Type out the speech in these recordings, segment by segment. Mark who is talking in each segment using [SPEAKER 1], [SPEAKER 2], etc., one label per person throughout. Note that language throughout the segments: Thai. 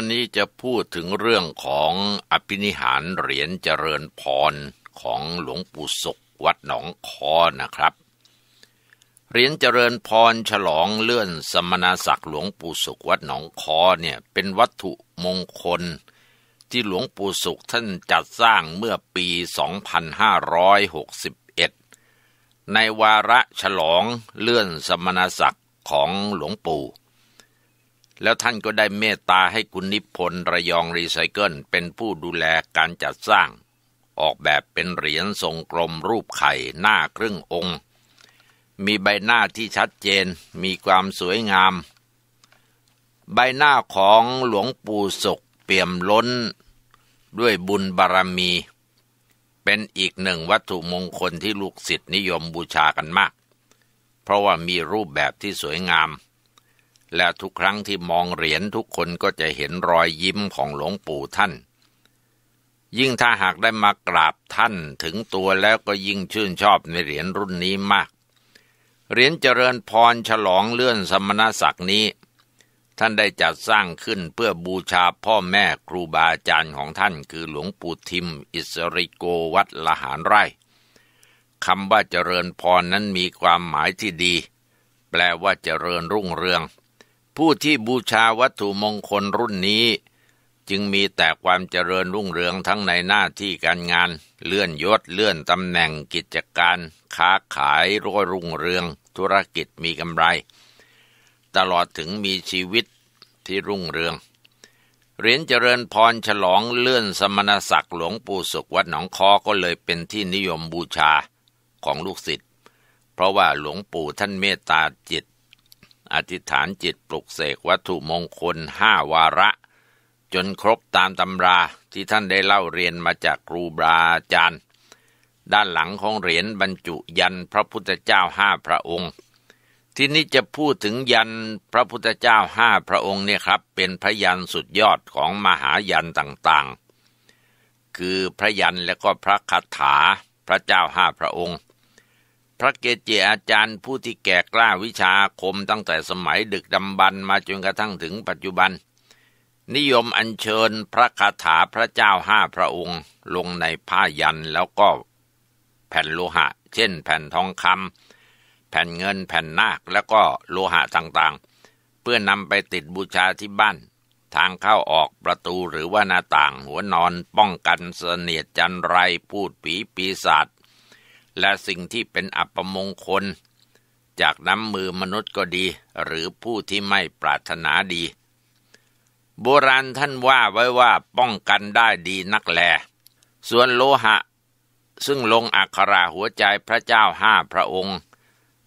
[SPEAKER 1] วันนี้จะพูดถึงเรื่องของอภินิหารเหรียญเจริญพรของหลวงปู่ศกวัดหนองคอนะครับเหรียญเจริญพรฉลองเลื่อนสมณศักดิ์หลวงปู่ศกวัดหนองคอเนี่ยเป็นวัตถุมงคลที่หลวงปู่ศกท่านจัดสร้างเมื่อปี 2561 ในวาระฉลองเลื่อนสมณศักดิ์ของหลวงปู่แล้วท่านก็ได้เมตตาให้คุณนิพนธ์ระยองรีไซเคิลเป็นผู้ดูแลการจัดสร้าง ออกแบบเป็นเหรียญทรงกลมรูปไข่หน้าครึ่งองค์ มีใบหน้าที่ชัดเจนมีความสวยงาม ใบหน้าของหลวงปู่ศกเปี่ยมล้นด้วยบุญบารมี เป็นอีกหนึ่งวัตถุมงคลที่ลูกศิษย์นิยมบูชากันมาก เพราะว่ามีรูปแบบที่สวยงามและทุกครั้งที่มองเหรียญทุกคนก็จะเห็นรอยยิ้มของหลวงปู่ท่าน ยิ่งถ้าหากได้มากราบท่านถึงตัวแล้วก็ยิ่งชื่นชอบในเหรียญรุ่นนี้มาก เหรียญเจริญพรฉลองเลื่อนสมณศักดิ์นี้ ท่านได้จัดสร้างขึ้นเพื่อบูชาพ่อแม่ครูบาอาจารย์ของท่านคือหลวงปู่ทิม อิสริโกวัดละหารไร่คำว่าเจริญพรนั้นมีความหมายที่ดี แปลว่าเจริญรุ่งเรืองผู้ที่บูชาวัตถุมงคลรุ่นนี้ จึงมีแต่ความเจริญรุ่งเรืองทั้งในหน้าที่การงานเลื่อนยศเลื่อนตำแหน่งกิจการค้าขายรุ่รุ่งเรืองธุรกิจมีกำไร ตลอดถึงมีชีวิตที่รุ่งเรืองเหรียญเจริญพรฉลองเลื่อนสมณศักดิ์หลวงปู่สุขวัดหนองคอ ก็เลยเป็นที่นิยมบูชาของลูกศิษย์ เพราะว่าหลวงปู่ท่านเมตตาจิตอธิษฐานจิตปลุกเสกวัตถุมงคลห้าวาระ จนครบตามตำราที่ท่านได้เล่าเรียนมาจากครูบาอาจารย์ด้านหลังของเหรียญบรรจุยันพระพุทธเจ้าห้าพระองค์ ที่นี้จะพูดถึงยันพระพุทธเจ้าห้าพระองค์เนี่ยครับเป็นพระยันสุดยอดของมหายันต่างๆ คือพระยันและก็พระคาถาพระเจ้าห้าพระองค์พระเกจิอาจารย์ผู้ที่แก่กล้าวิชาคมตั้งแต่สมัยดึกดำบรรมาจนกระทั่งถึงปัจจุบัน นิยมอัญเชิญพระคาถาพระเจ้าห้าพระองค์ลงในผ้ายันแล้วก็แผ่นโลหะเช่นแผ่นทองคำแผ่นเงินแผ่นนาคแล้วก็โลหะต่างๆ เพื่อนำไปติดบูชาที่บ้าน ทางเข้าออกประตูหรือว่าหน้าต่างหัวนอนป้องกันเสนียดจันไรพูดผีปีศาจและสิ่งที่เป็นอัปมงคล จากน้ำมือมนุษย์ก็ดี หรือผู้ที่ไม่ปรารถนาดี โบราณท่านว่าไว้ว่าป้องกันได้ดีนักแลส่วนโลหะ ซึ่งลงอักขระหัวใจพระเจ้าห้าพระองค์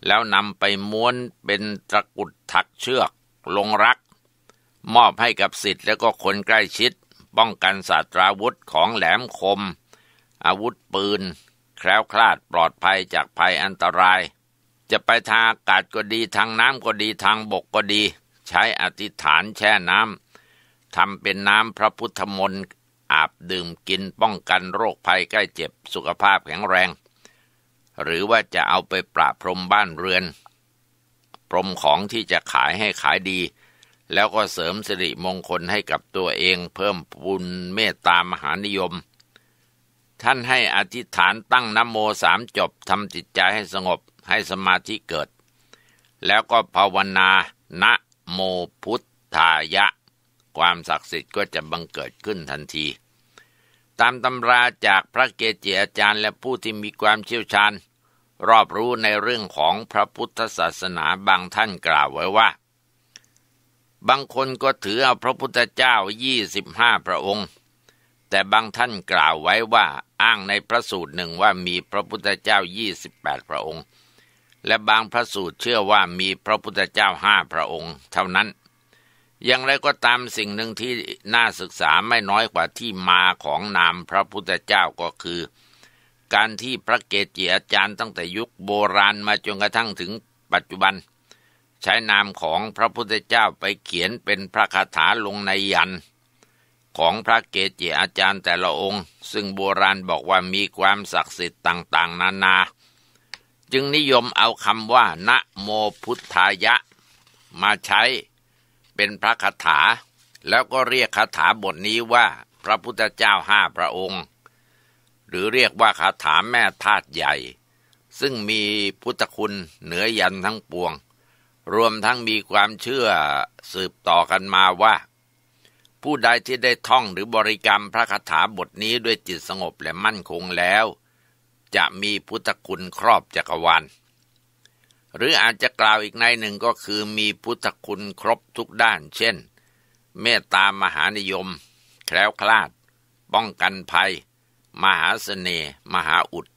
[SPEAKER 1] แล้วนำไปม้วนเป็นตะกุดถักเชือกลงรัก มอบให้กับสิทธิ์และก็คนใกล้ชิด ป้องกันศาสตราวุธของแหลมคม อาวุธปืนแคล้วคลาดปลอดภัยจากภัยอันตราย จะไปทางอากาศก็ดีทางน้ำก็ดีทางบกก็ดี ใช้อธิษฐานแช่น้ำทำเป็นน้ำพระพุทธมนต์อาบดื่มกินป้องกันโรคภัยใกล้เจ็บสุขภาพแข็งแรง หรือว่าจะเอาไปประพรมบ้านเรือน พรมของที่จะขายให้ขายดี แล้วก็เสริมสิริมงคลให้กับตัวเองเพิ่มบุญเมตตามหานิยมท่านให้อธิษฐานตั้งนโมสามจบทำจิตใจให้สงบให้สมาธิเกิด แล้วก็ภาวนา นะโมพุทธายะ ความศักดิ์สิทธิ์ก็จะบังเกิดขึ้นทันที ตามตำราจากพระเกจิอาจารย์และผู้ที่มีความเชี่ยวชาญ รอบรู้ในเรื่องของพระพุทธศาสนาบางท่านกล่าวไว้ว่า บางคนก็ถือเอาพระพุทธเจ้า25พระองค์แต่บางท่านกล่าวไว้ว่าอ้างในพระสูตรหนึ่งว่ามีพระพุทธเจ้า 28 พระองค์ และบางพระสูตรเชื่อว่ามีพระพุทธเจ้าห้าพระองค์ เท่านั้น อย่างไรก็ตามสิ่งหนึ่งที่น่าศึกษาไม่น้อยกว่าที่มาของนามพระพุทธเจ้าก็คือ การที่พระเกจิอาจารย์ตั้งแต่ยุคโบราณมาจนกระทั่งถึงปัจจุบัน ใช้นามของพระพุทธเจ้าไปเขียนเป็นพระคาถาลงในยันตของพระเกจิอาจารย์แต่ละองค์ ซึ่งโบราณบอกว่ามีความศักดิ์สิทธิ์ต่าง ๆ นานา จึงนิยมเอาคำว่า นะโมพุทธายะ มาใช้เป็นพระคาถา แล้วก็เรียกคาถาบทนี้ว่าพระพุทธเจ้าห้าพระองค์ หรือเรียกว่าคาถาแม่ธาตุใหญ่ ซึ่งมีพุทธคุณเหนือยันทั้งปวง รวมทั้งมีความเชื่อสืบต่อกันมาว่าผู้ใดที่ได้ท่องหรือบริกรรมพระคาถาบทนี้ด้วยจิตสงบและมั่นคงแล้ว จะมีพุทธคุณครอบจักรวาลหรืออาจจะกล่าวอีกในหนึ่งก็คือมีพุทธคุณครบทุกด้านเช่น เมตตามหานิยม แคล้วคลาด ป้องกันภัย มหาสเสน่ห์มหาอุด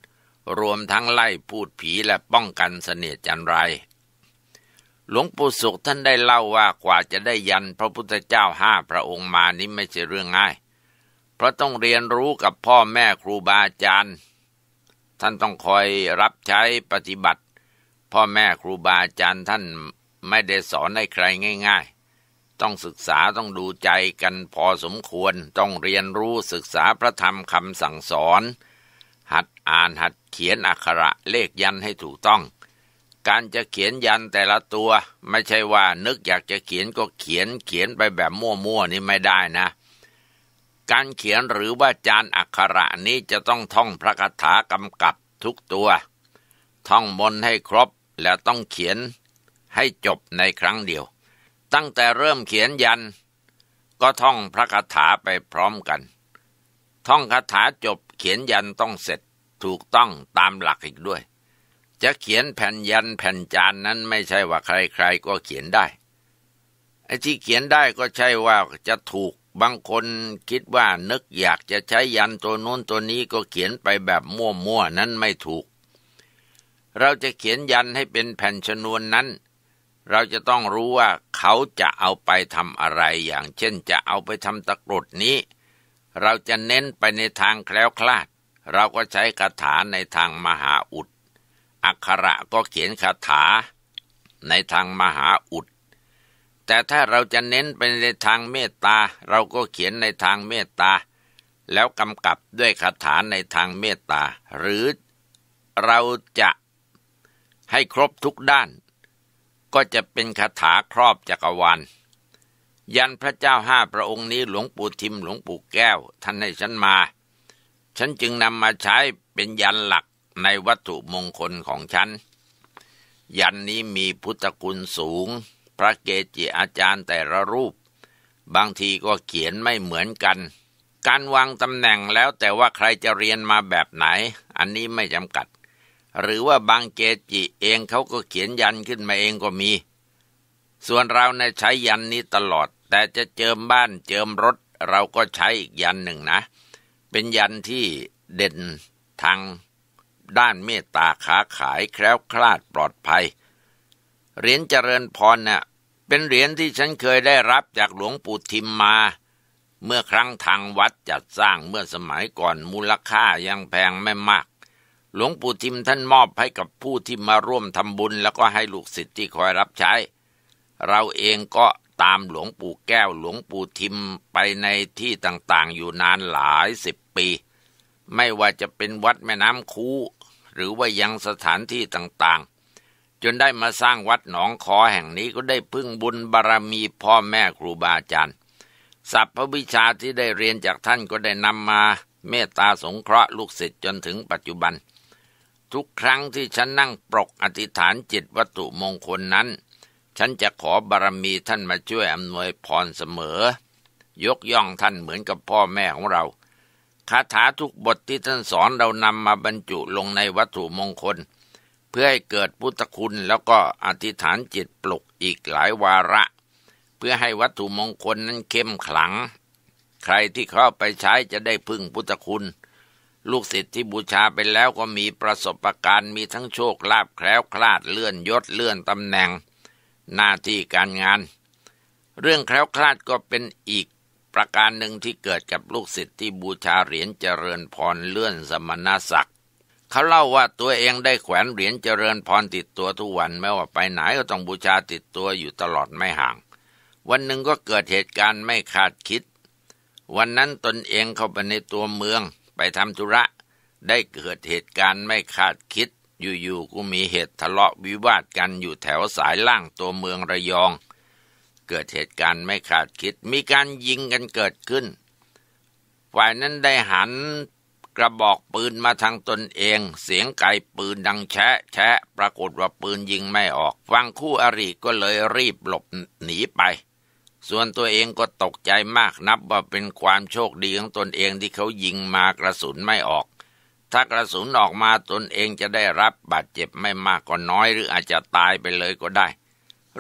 [SPEAKER 1] รวมทั้งไล่พูดผีและป้องกันสเสน่ห์จันไรหลวงปู่สุขท่านได้เล่าว่ากว่าจะได้ยัน พระพุทธเจ้าห้าพระองค์มานี้ไม่ใช่เรื่องง่ายเพราะต้องเรียนรู้กับพ่อแม่ครูบาอาจารย์ ท่านต้องคอยรับใช้ปฏิบัติ พ่อแม่ครูบาอาจารย์ท่านไม่ได้สอนให้ใครง่าย ๆ ต้องศึกษาต้องดูใจกันพอสมควรต้องเรียนรู้ศึกษาพระธรรมคำสั่งสอน หัดอ่านหัดเขียนอักขระเลขยันให้ถูกต้องการจะเขียนยันแต่ละตัว ไม่ใช่ว่านึกอยากจะเขียนก็เขียนเขียนไปแบบมั่วๆนี่ไม่ได้นะ การเขียนหรือว่าจานอักขระนี้จะต้องท่องพระคาถากำกับทุกตัว ท่องมนให้ครบแล้วต้องเขียนให้จบในครั้งเดียว ตั้งแต่เริ่มเขียนยัน ก็ท่องพระคาถาไปพร้อมกัน ท่องคาถาจบ เขียนยันต้องเสร็จถูกต้องตามหลักอีกด้วยจะเขียนแผ่นยันแผ่นจานนั้นไม่ใช่ว่าใคร ๆ ก็เขียนได้ ไอ้ที่เขียนได้ก็ใช่ว่าจะถูก บางคนคิดว่านึกอยากจะใช้ยันตัวนู้นตัวนี้ก็เขียนไปแบบมั่วๆนั้นไม่ถูก เราจะเขียนยันให้เป็นแผ่นชนวนนั้น เราจะต้องรู้ว่าเขาจะเอาไปทำอะไรอย่างเช่นจะเอาไปทำตะกรุดนี้ เราจะเน้นไปในทางแคล้วคลาด เราก็ใช้คาถาในทางมหาอุดอักขระก็เขียนคาถาในทางมหาอุด แต่ถ้าเราจะเน้นไปในทางเมตตา เราก็เขียนในทางเมตตา แล้วกำกับด้วยคาถาในทางเมตตา หรือเราจะให้ครบทุกด้าน ก็จะเป็นคาถาครอบจักรวาลยันพระเจ้าห้าพระองค์นี้หลวงปู่ทิมหลวงปู่แก้วท่านให้ฉันมา ฉันจึงนำมาใช้เป็นยันหลักในวัตถุมงคลของฉันยันนี้มีพุทธคุณสูงพระเกจิอาจารย์แต่ละรูป บางทีก็เขียนไม่เหมือนกัน การวางตำแหน่งแล้วแต่ว่าใครจะเรียนมาแบบไหน อันนี้ไม่จำกัด หรือว่าบางเกจิเองเขาก็เขียนยันขึ้นมาเองก็มี ส่วนเราในใช้ยันนี้ตลอด แต่จะเจิมบ้านเจิมรถ เราก็ใช้อีกยันหนึ่งนะ เป็นยันที่เด่นทางด้านเมตตาขาขาย แคล้วคลาดปลอดภัย เหรียญเจริญพรเนะ่ยเป็นเหรียญที่ฉันเคยได้รับจากหลวงปู่ทิมมา เมื่อครั้งทางวัดจัดสร้างเมื่อสมัยก่อนมูลค่ายังแพงไม่มาก หลวงปู่ทิมท่านมอบให้กับผู้ที่มาร่วมทำบุญแล้วก็ให้ลูกศิษย์ที่คอยรับใช้ เราเองก็ตามหลวงปู่แก้วหลวงปู่ทิมไปในที่ต่างๆ อยู่นานหลายสิบปีไม่ว่าจะเป็นวัดแม่น้ำคู หรือว่ายังสถานที่ต่างๆ จนได้มาสร้างวัดหนองคอแห่งนี้ก็ได้พึ่งบุญบารรมีพ่อแม่ครูบาอาจารย์ศัพทพวิชาที่ได้เรียนจากท่านก็ได้นำมาเมตตาสงเคราะห์ลูกศิษย์จนถึงปัจจุบัน ทุกครั้งที่ฉันนั่งปรกอธิษฐานจิตวัตถุมงคลนั้น ฉันจะขอบารรมีท่านมาช่วยอำนวยพรเสมอ ยกย่องท่านเหมือนกับพ่อแม่ของเราคาถาทุกบทที่ท่านสอนเรานำมาบรรจุลงในวัตถุมงคล เพื่อให้เกิดพุทธคุณแล้วก็อธิษฐานจิตปลุกอีกหลายวาระ เพื่อให้วัตถุมงคลนั้นเข้มขลัง ใครที่เข้าไปใช้จะได้พึ่งพุทธคุณ ลูกศิษย์ที่บูชาไปแล้วก็มีประสบการณ์ มีทั้งโชคลาภแคล้วคลาดเลื่อนยศเลื่อนตำแหน่ง หน้าที่การงาน เรื่องแคล้วคลาดก็เป็นอีกประการหนึ่งที่เกิดกับลูกศิษย์ที่บูชาเหรียญเจริญพรเลื่อนสมณศักดิ์เขาเล่าว่าตัวเองได้แขวนเหรียญเจริญพรติดตัวทุกวันแม้ว่าไปไหนก็ต้องบูชาติดตัวอยู่ตลอดไม่ห่าง วันหนึ่งก็เกิดเหตุการณ์ไม่คาดคิด วันนั้นตนเองเข้าไปในตัวเมืองไปทำธุระ ได้เกิดเหตุการณ์ไม่คาดคิด อยู่ๆก็มีเหตุทะเลาะวิวาทกันอยู่แถวสายล่างตัวเมืองระยองเกิดเหตุการณ์ไม่ขาดคิดมีการยิงกันเกิดขึ้น ฝ่ายนั้นได้หันกระบอกปืนมาทางตนเอง เสียงไกปืนดังแชะ แชะปรากฏว่าปืนยิงไม่ออกฟังคู่อริก็เลยรีบหลบหนีไป ส่วนตัวเองก็ตกใจมากนับว่าเป็นความโชคดีของตนเองที่เขายิงมากระสุนไม่ออก ถ้ากระสุนออกมาตนเองจะได้รับบาดเจ็บไม่มากก็น้อย หรืออาจจะตายไปเลยก็ได้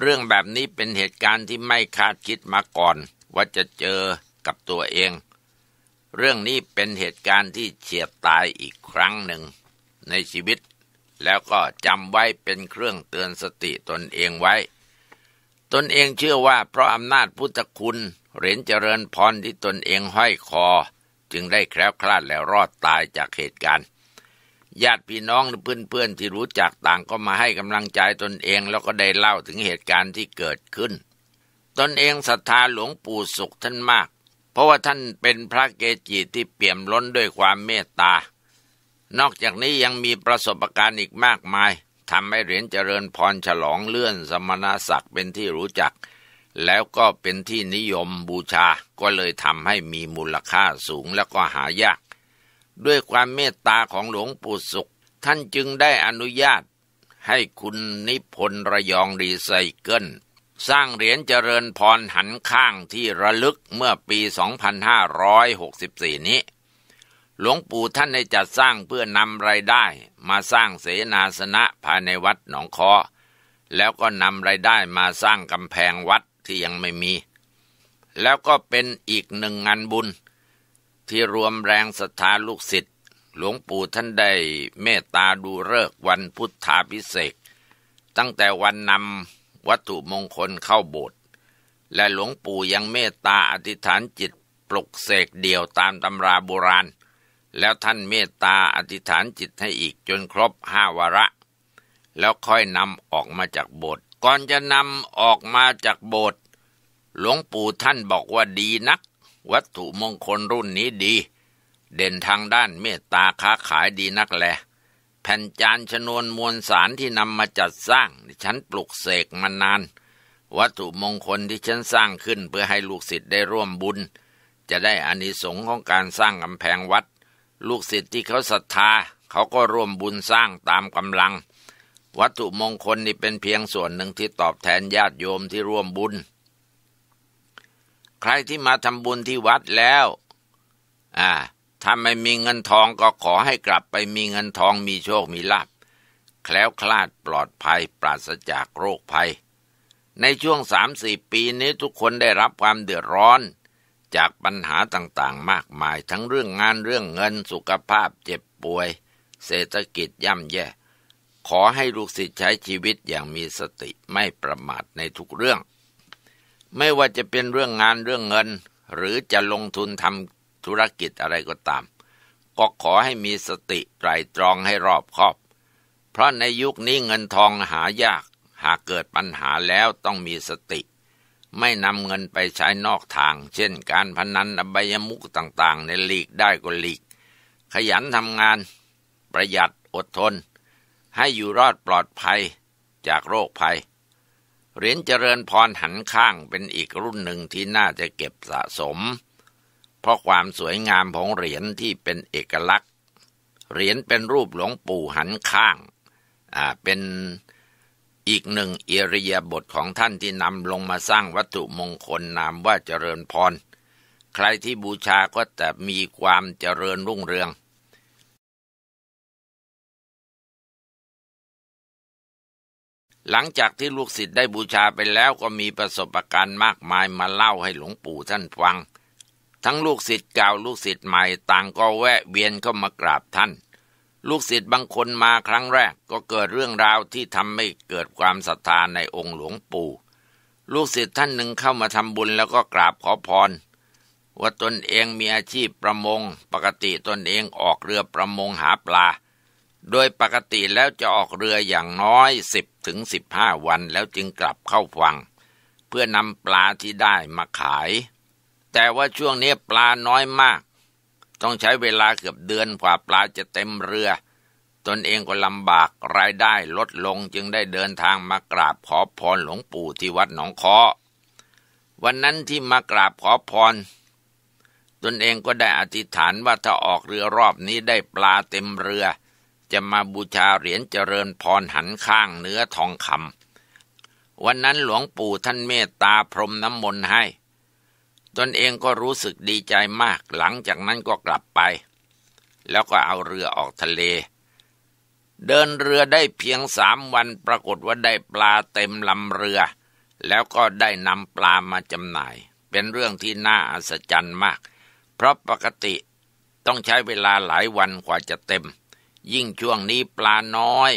[SPEAKER 1] เรื่องแบบนี้เป็นเหตุการณ์ที่ไม่คาดคิดมาก่อน ว่าจะเจอกับตัวเอง เรื่องนี้เป็นเหตุการณ์ที่เฉียดตายอีกครั้งหนึ่งในชีวิต แล้วก็จำไว้เป็นเครื่องเตือนสติตนเองไว้ ตนเองเชื่อว่าเพราะอำนาจพุทธคุณเหรียญเจริญพรที่ตนเองห้อยคอจึงได้แคล้วคลาดแล้วรอดตายจากเหตุการณ์ญาติพี่น้องหรือเพื่อนๆที่รู้จักต่างก็มาให้กำลังใจตนเองแล้วก็ได้เล่าถึงเหตุการณ์ที่เกิดขึ้น ตนเองศรัทธาหลวงปู่สุขท่านมากเพราะว่าท่านเป็นพระเกจิที่เปี่ยมล้นด้วยความเมตตา นอกจากนี้ยังมีประสบการณ์อีกมากมายทำให้เหรียญเจริญพรฉลองเลื่อนสมณศักดิ์เป็นที่รู้จัก แล้วก็เป็นที่นิยมบูชาก็เลยทำให้มีมูลค่าสูงและก็หายากด้วยความเมตตาของหลวงปู่สุขท่านจึงได้อนุญาตให้คุณนิพนธ์ระยองรีไซเคิลสร้างเหรียญเจริญพรหันข้างที่ระลึกเมื่อปี2564นี้ หลวงปู่ท่านได้จัดสร้างเพื่อนำไรายได้มาสร้างเสนาสนะภายในวัดหนองคอแล้วก็นำไรายได้มาสร้างกำแพงวัดที่ยังไม่มี แล้วก็เป็นอีกหนึ่งงานบุญที่รวมแรงศรัทธาลูกศิษย์หลวงปู่ท่านได้เมตตาดูเลิกวันพุทธาพิเศษตั้งแต่วันนำวัตถุมงคลเข้าโบสถ์และหลวงปู่ยังเมตตาอธิษฐานจิตปลุกเสกเดี่ยวตามตำราโบราณ แล้วท่านเมตตาอธิษฐานจิตให้อีกจนครบห้าวาระ แล้วค่อยนำออกมาจากโบสถ์ก่อนจะนำออกมาจากโบสถ์หลวงปู่ท่านบอกว่าดีนักวัตถุมงคลรุ่นนี้ดี เด่นทางด้านเมตตาค้าขายดีนักแหละแผ่นจานชนวนมวลสารที่นำมาจัดสร้าง ฉันปลุกเสกมานาน วัตถุมงคลที่ฉันสร้างขึ้นเพื่อให้ลูกศิษย์ได้ร่วมบุญ จะได้อานิสงส์ของการสร้างกำแพงวัด ลูกศิษย์ที่เขาศรัทธา เขาก็ร่วมบุญสร้างตามกำลัง วัตถุมงคลนี่เป็นเพียงส่วนหนึ่งที่ตอบแทนญาติโยมที่ร่วมบุญใครที่มาทำบุญที่วัดแล้ว อ่าถ้าไม่มีเงินทองก็ขอให้กลับไปมีเงินทองมีโชคมีลาภแคล้วคลาดปลอดภัยปราศจากโรคภัย ในช่วงสามสี่ปีนี้ทุกคนได้รับความเดือดร้อน จากปัญหาต่างๆมากมาย ทั้งเรื่องงานเรื่องเงินสุขภาพเจ็บป่วย เศรษฐกิจย่ำแย่ ขอให้ลูกศิษย์ใช้ชีวิตอย่างมีสติไม่ประมาทในทุกเรื่องไม่ว่าจะเป็นเรื่องงานเรื่องเงิน หรือจะลงทุนทำธุรกิจอะไรก็ตาม ก็ขอให้มีสติไตรตรองให้รอบคอบ เพราะในยุคนี้เงินทองหายาก หากเกิดปัญหาแล้วต้องมีสติ ไม่นำเงินไปใช้นอกทาง เช่นการพนันอบายมุกต่าง ๆ ในหลีกได้ก็หลีก ขยันทำงาน ประหยัดอดทน ให้อยู่รอดปลอดภัยจากโรคภัยเหรียญเจริญพรหันข้าง เป็นอีกรุ่นหนึ่งที่น่าจะเก็บสะสมเพราะความสวยงามของเหรียญที่เป็นเอกลักษณ์เหรียญเป็นรูปหลวงปู่หันข้างอ่าเป็นอีกหนึ่งเอริยาบทของท่านที่นำลงมาสร้างวัตถุมงคลนามว่าเจริญพร ใครที่บูชาก็แต่มีความเจริญรุ่งเรืองหลังจากที่ลูกศิษย์ได้บูชาไปแล้วก็มีประสบการณ์มากมายมาเล่าให้หลวงปู่ท่านฟัง ทั้งลูกศิษย์เก่าลูกศิษย์ใหม่ต่างก็แวะเวียนเข้ามากราบท่าน ลูกศิษย์บางคนมาครั้งแรกก็เกิดเรื่องราวที่ทำให้เกิดความศรัทธาในองค์หลวงปู่ ลูกศิษย์ท่านหนึ่งเข้ามาทำบุญแล้วก็กราบขอพรว่าตนเองมีอาชีพประมงปกติตนเองออกเรือประมงหาปลาโดยปกติแล้วจะออกเรืออย่างน้อย10ถึง15วันแล้วจึงกลับเข้าฟังเพื่อนำปลาที่ได้มาขาย แต่ว่าช่วงนี้ปลาน้อยมาก ต้องใช้เวลาเกือบเดือนกว่าปลาจะเต็มเรือ ตนเองก็ลำบากรายได้ลดลงจึงได้เดินทางมากราบขอพรหลวงปู่ที่วัดหนองคอวันนั้นที่มากราบขอพร ตนเองก็ได้อธิษฐานว่าถ้าออกเรือรอบนี้ได้ปลาเต็มเรือจะมาบูชาเหรียญเจริญพรหันข้างเนื้อทองคำวันนั้นหลวงปู่ท่านเมตตาพรมน้ำมนต์ให้ ตนเองก็รู้สึกดีใจมากหลังจากนั้นก็กลับไป แล้วก็เอาเรือออกทะเล เดินเรือได้เพียงสามวันปรากฏว่าได้ปลาเต็มลำเรือ แล้วก็ได้นำปลามาจำหน่าย เป็นเรื่องที่น่าอัศจรรย์มาก เพราะปกติต้องใช้เวลาหลายวันกว่าจะเต็มยิ่งช่วงนี้ปลาน้อย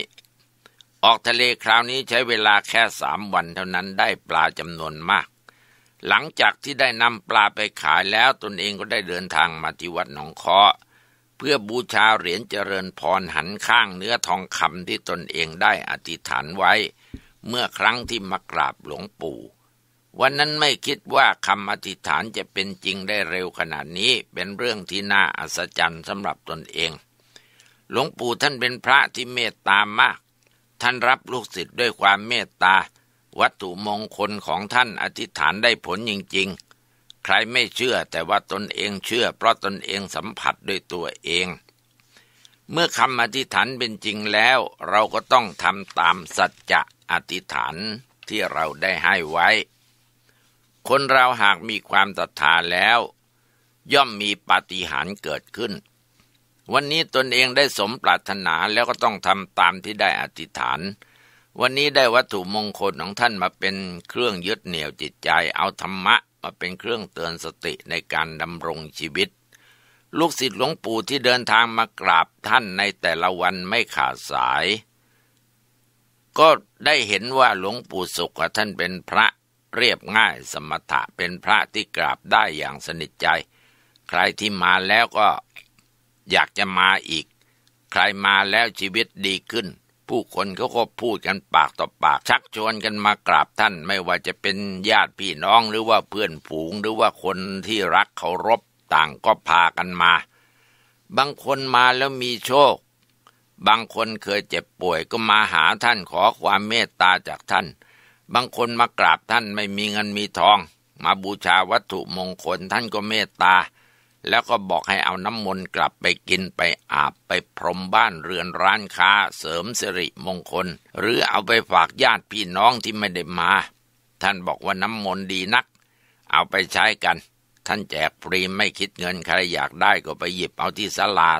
[SPEAKER 1] ออกทะเลคราวนี้ใช้เวลาแค่สามวันเท่านั้นได้ปลาจำนวนมาก หลังจากที่ได้นำปลาไปขายแล้วตนเองก็ได้เดินทางมาที่วัดหนองเคาะเพื่อบูชาเหรียญเจริญพรหันข้างเนื้อทองคำที่ตนเองได้อธิษฐานไว้ เมื่อครั้งที่มากราบหลวงปู่ วันนั้นไม่คิดว่าคำอธิษฐานจะเป็นจริงได้เร็วขนาดนี้เป็นเรื่องที่น่าอัศจรรย์สำหรับตนเองหลวงปู่ท่านเป็นพระที่เมตตามมาก ท่านรับลูกศิษย์ด้วยความเมตตา วัตถุมงคลของท่านอธิษฐานได้ผลจริงๆ ใครไม่เชื่อแต่ว่าตนเองเชื่อเพราะตนเองสัมผัสด้วยตัวเอง เมื่อคำอธิษฐานเป็นจริงแล้ว เราก็ต้องทำตามสัจจะอธิษฐานที่เราได้ให้ไว้ คนเราหากมีความศรัทธาแล้ว ย่อมมีปาฏิหาริย์เกิดขึ้นวันนี้ตนเองได้สมปรารถนาแล้วก็ต้องทำตามที่ได้อธิษฐาน วันนี้ได้วัตถุมงคลของท่านมาเป็นเครื่องยึดเหนี่ยวจิตใจเอาธรรมะมาเป็นเครื่องเตือนสติในการดำรงชีวิต ลูกศิษย์หลวงปู่ที่เดินทางมากราบท่านในแต่ละวันไม่ขาดสาย ก็ได้เห็นว่าหลวงปู่สุขท่านเป็นพระเรียบง่ายสมถะเป็นพระที่กราบได้อย่างสนิทใจ ใครที่มาแล้วก็อยากจะมาอีก ใครมาแล้วชีวิตดีขึ้น ผู้คนเขาก็พูดกันปากต่อปาก ชักชวนกันมากราบท่านไม่ว่าจะเป็นญาติพี่น้องหรือว่าเพื่อนฝูง หรือว่าคนที่รักเคารพต่างก็พากันมา บางคนมาแล้วมีโชค บางคนเคยเจ็บป่วยก็มาหาท่านขอความเมตตาจากท่าน บางคนมากราบท่านไม่มีเงินมีทอง มาบูชาวัตถุมงคลท่านก็เมตตาแล้วก็บอกให้เอาน้ำมนต์กลับไปกินไปอาบไปพรมบ้านเรือนร้านค้าเสริมสิริมงคล หรือเอาไปฝากญาติพี่น้องที่ไม่ได้มา ท่านบอกว่าน้ำมนต์ดีนัก เอาไปใช้กัน ท่านแจกฟรีไม่คิดเงินใครอยากได้ก็ไปหยิบเอาที่ศาลา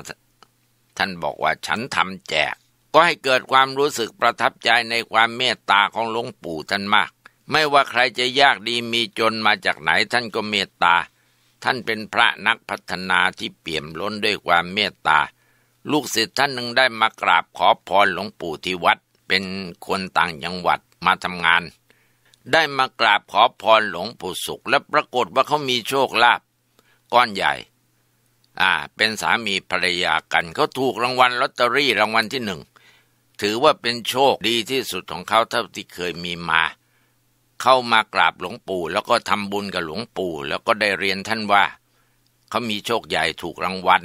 [SPEAKER 1] ท่านบอกว่าฉันทำแจก ก็ให้เกิดความรู้สึกประทับใจในความเมตตาของหลวงปู่ท่านมาก ไม่ว่าใครจะยากดีมีจนมาจากไหน ท่านก็เมตตาท่านเป็นพระนักพัฒนาที่เปี่ยมล้นด้วยความเมตตา ลูกศิษย์ท่านหนึ่งได้มากราบขอพรหลวงปู่ที่วัด เป็นคนต่างจังหวัดมาทำงาน ได้มากราบขอพรหลวงปู่สุขและปรากฏว่าเขามีโชคลาภก้อนใหญ่ อ่า เป็นสามีภรรยากันเขาถูกรางวัลลอตเตอรี่รางวัลที่หนึ่งถือว่าเป็นโชคดีที่สุดของเขาเท่าที่เคยมีมาเข้ามากราบหลวงปู่ แล้วก็ทำบุญกับหลวงปู่แล้วก็ได้เรียนท่านว่าเขามีโชคใหญ่ถูกรางวัล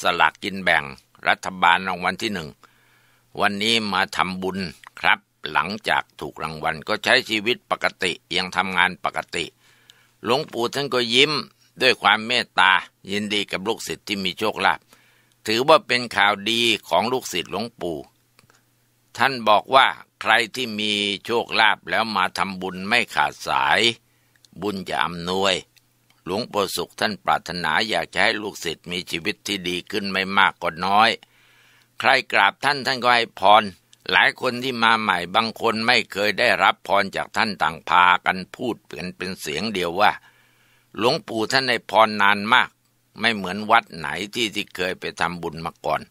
[SPEAKER 1] สลากกินแบ่ง รัฐบาลรางวัลที่หนึ่งวันนี้มาทำบุญครับ หลังจากถูกรางวัลก็ใช้ชีวิตปกติยังทำงานปกติ หลวงปู่ท่านก็ยิ้ม ด้วยความเมตตายินดีกับลูกศิษย์ที่มีโชคลาภถือว่าเป็นข่าวดีของลูกศิษย์หลวงปู่ท่านบอกว่าใครที่มีโชคลาภแล้วมาทำบุญไม่ขาดสาย บุญจะอำนวย หลวงปู่สุขท่านปรารถนาอยากจะให้ลูกศิษย์มีชีวิตที่ดีขึ้นไม่มากก็น้อย ใครกราบท่านท่านก็ให้พร หลายคนที่มาใหม่บางคนไม่เคยได้รับพรจากท่านต่างพากันพูดเป็นเป็นเสียงเดียวว่า หลวงปู่ท่านให้พรนานมาก ไม่เหมือนวัดไหนที่ที่เคยไปทำบุญมาก่อน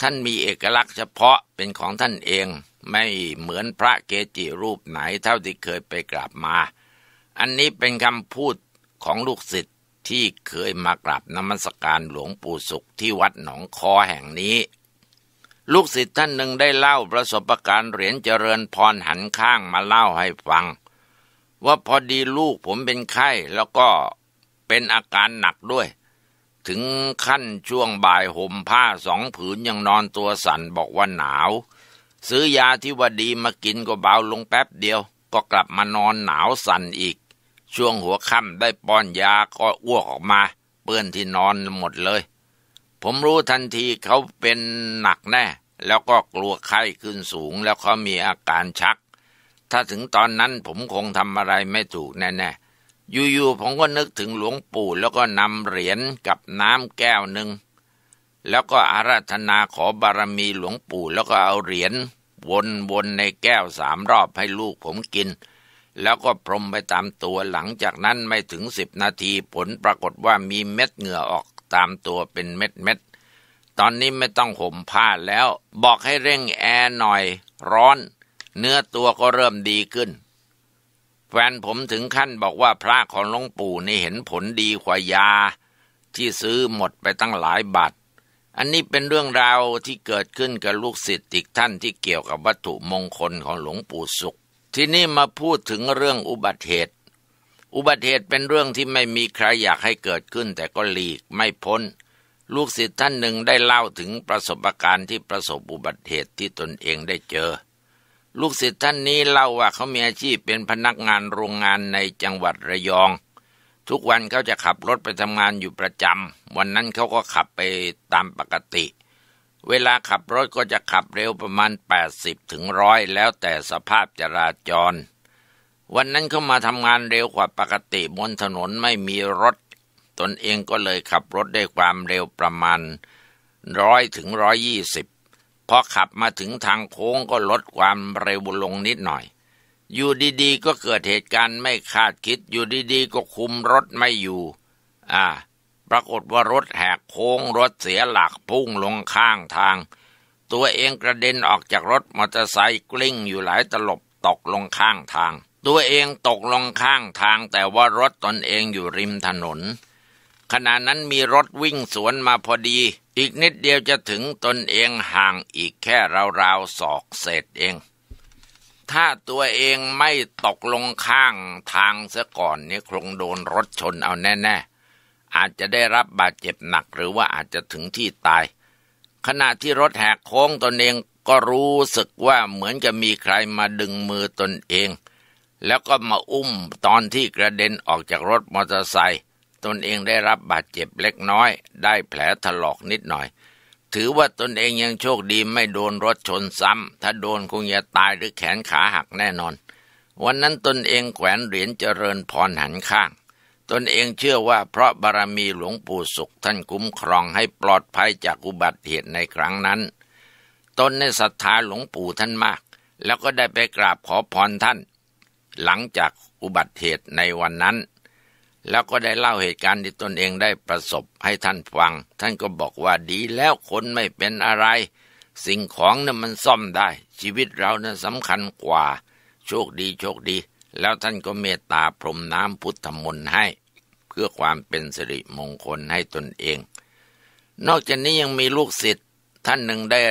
[SPEAKER 1] ท่านมีเอกลักษณ์เฉพาะเป็นของท่านเองไม่เหมือนพระเกจิรูปไหนเท่าที่เคยไปกราบมา อันนี้เป็นคำพูดของลูกศิษย์ที่เคยมากราบนมัสการหลวงปู่สุขที่วัดหนองคอแห่งนี้ ลูกศิษย์ท่านหนึ่งได้เล่าประสบการณ์เหรียญเจริญพรหันข้างมาเล่าให้ฟัง ว่าพอดีลูกผมเป็นไข้แล้วก็เป็นอาการหนักด้วยถึงขั้นช่วงบ่ายห่มผ้าสองผืนยังนอนตัวสั่นบอกว่าหนาว ซื้อยาที่ว่าดีมากินก็เบาลงแป๊บเดียวก็กลับมานอนหนาวสั่นอีก ช่วงหัวค่ำได้ป้อนยาก็อ้วกออกมา เปื้อนที่นอนหมดเลย ผมรู้ทันทีเขาเป็นหนักแน่ แล้วก็กลัวไข้ขึ้นสูงแล้วเขามีอาการชัก ถ้าถึงตอนนั้นผมคงทำอะไรไม่ถูกแน่ๆอยู่ๆผมก็นึกถึงหลวงปู่แล้วก็นำเหรียญกับน้ำแก้วหนึ่ง แล้วก็อาราธนาขอบารมีหลวงปู่แล้วก็เอาเหรียญวน ๆ ในแก้วสามรอบให้ลูกผมกิน แล้วก็พรมไปตามตัวหลังจากนั้นไม่ถึงสิบนาทีผลปรากฏว่ามีเม็ดเหงื่อออกตามตัวเป็นเม็ดเม็ดตอนนี้ไม่ต้องห่มผ้าแล้ว บอกให้เร่งแอร์หน่อยร้อน เนื้อตัวก็เริ่มดีขึ้นแฟนผมถึงขั้นบอกว่าพระของหลวงปู่นี่เห็นผลดีกว่ายา ที่ซื้อหมดไปตั้งหลายบาท อันนี้เป็นเรื่องราวที่เกิดขึ้นกับลูกศิษย์อีกท่านที่เกี่ยวกับวัตถุมงคลของหลวงปู่สุข ที่นี่มาพูดถึงเรื่องอุบัติเหตุ อุบัติเหตุเป็นเรื่องที่ไม่มีใครอยากให้เกิดขึ้นแต่ก็หลีกไม่พ้น ลูกศิษย์ท่านหนึ่งได้เล่าถึงประสบการณ์ที่ประสบอุบัติเหตุที่ตนเองได้เจอลูกศิษย์ท่านนี้เล่าว่าเขามีอาชีพเป็นพนักงานโรงงานในจังหวัดระยอง ทุกวันเขาจะขับรถไปทำงานอยู่ประจำวันนั้นเขาก็ขับไปตามปกติ เวลาขับรถก็จะขับเร็วประมาณ 80ถึงร้อยแล้วแต่สภาพจราจร วันนั้นเขามาทำงานเร็วกว่าปกติบนถนนไม่มีรถ ตนเองก็เลยขับรถได้ความเร็วประมาณร้อยถึงร้อยยี่สิบพอขับมาถึงทางโค้งก็ลดความเร็วลงนิดหน่อย อยู่ดีๆก็เกิดเหตุการณ์ไม่คาดคิด อยู่ดีๆก็คุมรถไม่อยู่ อ่า ปรากฏว่ารถแหกโค้งรถเสียหลักพุ่งลงข้างทาง ตัวเองกระเด็นออกจากรถมอเตอร์ไซค์กลิ้งอยู่หลายตลบตกลงข้างทาง ตัวเองตกลงข้างทางแต่ว่ารถตนเองอยู่ริมถนนขณะนั้นมีรถวิ่งสวนมาพอดี อีกนิดเดียวจะถึงตนเองห่างอีกแค่ราวๆศอกเศษเอง ถ้าตัวเองไม่ตกลงข้างทางซะก่อนนี่คงโดนรถชนเอาแน่ ๆ อาจจะได้รับบาดเจ็บหนักหรือว่าอาจจะถึงที่ตาย ขณะที่รถแหกโค้งตนเองก็รู้สึกว่าเหมือนจะมีใครมาดึงมือตนเอง แล้วก็มาอุ้มตอนที่กระเด็นออกจากรถมอเตอร์ไซค์ตนเองได้รับบาดเจ็บเล็กน้อย ได้แผลถลอกนิดหน่อย ถือว่าตนเองยังโชคดีไม่โดนรถชนซ้ำถ้าโดนคงจะตายหรือแขนขาหักแน่นอน วันนั้นตนเองแขวนเหรียญเจริญพรหันข้าง ตนเองเชื่อว่าเพราะบารมีหลวงปู่สุขท่านคุ้มครองให้ปลอดภัยจากอุบัติเหตุในครั้งนั้นตนในศรัทธาหลวงปู่ท่านมาก แล้วก็ได้ไปกราบขอพรท่าน หลังจากอุบัติเหตุในวันนั้นแล้วก็ได้เล่าเหตุการณ์ที่ตนเองได้ประสบให้ท่านฟัง ท่านก็บอกว่าดีแล้วคนไม่เป็นอะไร สิ่งของเนี่ยมันซ่อมได้ ชีวิตเราเนี่ยสำคัญกว่า โชคดีโชคดี แล้วท่านก็เมตตาพรมน้ำพุทธมนต์ให้ เพื่อความเป็นสิริมงคลให้ตนเอง นอกจากนี้ยังมีลูกศิษย์ท่านหนึ่งได้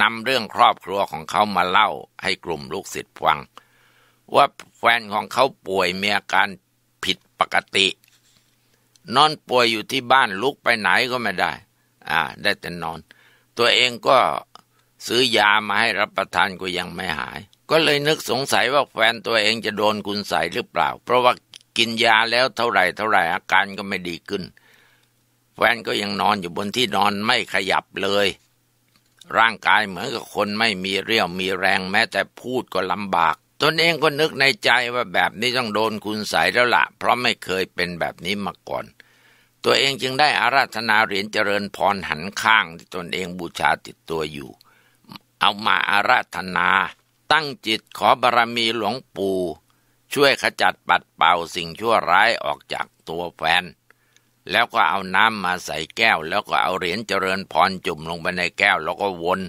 [SPEAKER 1] นำเรื่องครอบครัวของเขามาเล่าให้กลุ่มลูกศิษย์ฟัง ว่าแฟนของเขาป่วยมีอาการผิดปกติ นอนป่วยอยู่ที่บ้านลุกไปไหนก็ไม่ได้ อ่าได้แต่นอน ตัวเองก็ซื้อยามาให้รับประทานก็ยังไม่หาย ก็เลยนึกสงสัยว่าแฟนตัวเองจะโดนคุณใส่หรือเปล่า เพราะว่ากินยาแล้วเท่าไหร่ เท่าไหร่อาการก็ไม่ดีขึ้น แฟนก็ยังนอนอยู่บนที่นอนไม่ขยับเลย ร่างกายเหมือนกับคนไม่มีเรี่ยว มีแรงแม้แต่พูดก็ลำบากตนเองก็นึกในใจว่าแบบนี้ต้องโดนคุณใสแล้วละ่ะ เพราะไม่เคยเป็นแบบนี้มาก่อน ตัวเองจึงได้อาราธนาเหรียญเจริญพรหันข้างที่ตนเองบูชาติดตัวอยู่ เอามาอาราธนาตั้งจิตขอบารรมีหลวงปู่ช่วยขจัดปัดเป่าสิ่งชั่วร้ายออกจากตัวแฟน แล้วก็เอาน้ำมาใส่แก้ว แล้วก็เอาเหรียญเจริญพรจุ่มลงไปในแก้วแล้วก็วน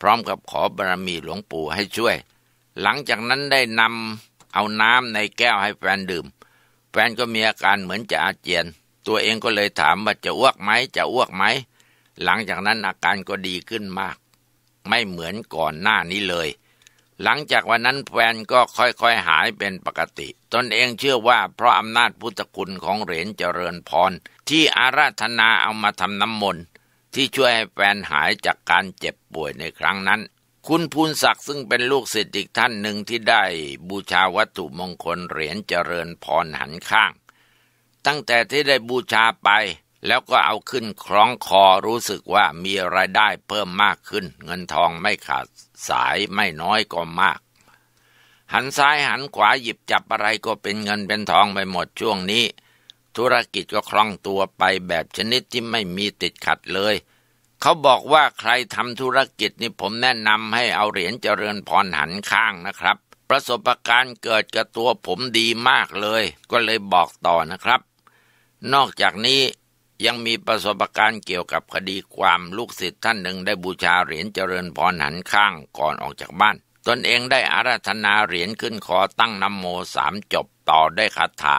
[SPEAKER 1] พร้อมกับขอบารรมีหลวงปู่ให้ช่วยหลังจากนั้นได้นำเอาน้ำในแก้วให้แฟนดื่ม แฟนก็มีอาการเหมือนจะอาเจียน ตัวเองก็เลยถามว่าจะอ้วกไหมจะอ้วกไหม หลังจากนั้นอาการก็ดีขึ้นมาก ไม่เหมือนก่อนหน้านี้เลย หลังจากวันนั้นแฟนก็ค่อยๆหายเป็นปกติ ตนเองเชื่อว่าเพราะอำนาจพุทธคุณของเหรียญเจริญพร ที่อาราธนาเอามาทำน้ำมนต์ที่ช่วยให้แฟนหายจากการเจ็บป่วยในครั้งนั้นคุณภูนศักดิ์ซึ่งเป็นลูกศิษย์อีกท่านหนึ่งที่ได้ บูชาวัตถุมงคลเหรียญเจริญพรหันข้าง ตั้งแต่ที่ได้บูชาไป แล้วก็เอาขึ้นคล้องคอรู้สึกว่ามีรายได้เพิ่มมากขึ้น เงินทองไม่ขาดสายไม่น้อยก็มาก หันซ้ายหันขวาหยิบจับอะไรก็เป็นเงินเป็นทองไปหมดช่วงนี้ ธุรกิจก็คล่องตัวไปแบบชนิดที่ไม่มีติดขัดเลยเขาบอกว่าใครทำธุรกิจนี่ผมแนะนำให้เอาเหรียญเจริญพรหันข้างนะครับ ประสบการณ์เกิดกับตัวผมดีมากเลย ก็เลยบอกต่อนะครับ นอกจากนี้ยังมีประสบการณ์เกี่ยวกับคดีความลูกศิษย์ท่านหนึ่งได้บูชาเหรียญเจริญพรหันข้างก่อนออกจากบ้าน ตนเองได้อาราธนาเหรียญขึ้นคอตั้งนโมสามจบต่อได้คาถา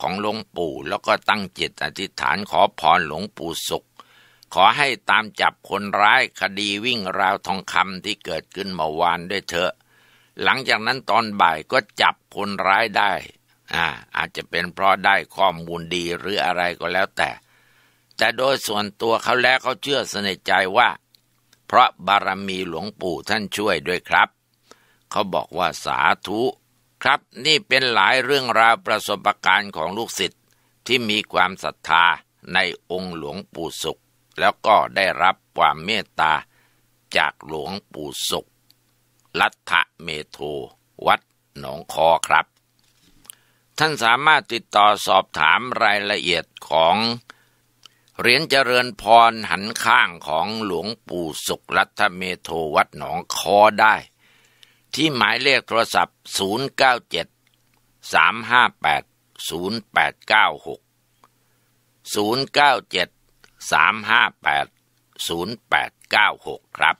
[SPEAKER 1] ของหลวงปู่แล้วก็ตั้งจิตอธิษฐานขอพรหลวงปู่สุขขอให้ตามจับคนร้ายคดีวิ่งราวทองคำที่เกิดขึ้นเมื่อวานด้วยเถอะ หลังจากนั้นตอนบ่ายก็จับคนร้ายได้ อ่าอาจจะเป็นเพราะได้ข้อมูลดีหรืออะไรก็แล้วแต่ แต่โดยส่วนตัวเขาแล้วเขาเชื่อสนิทใจว่า เพราะบารมีหลวงปู่ท่านช่วยด้วยครับ เขาบอกว่าสาธุครับ นี่เป็นหลายเรื่องราวประสบการณ์ของลูกศิษย์ที่มีความศรัทธาในองค์หลวงปู่สุขแล้วก็ได้รับความเมตตา จากหลวงปู่สุขลัทธเมโทวัดหนองคอครับ ท่านสามารถติดต่อสอบถามรายละเอียดของเหรียญเจริญพรหันข้างของหลวงปู่สุขลัทธเมโทวัดหนองคอได้ ที่หมายเลขโทรศัพท์ 097 358 0896 097 3580896 ครับ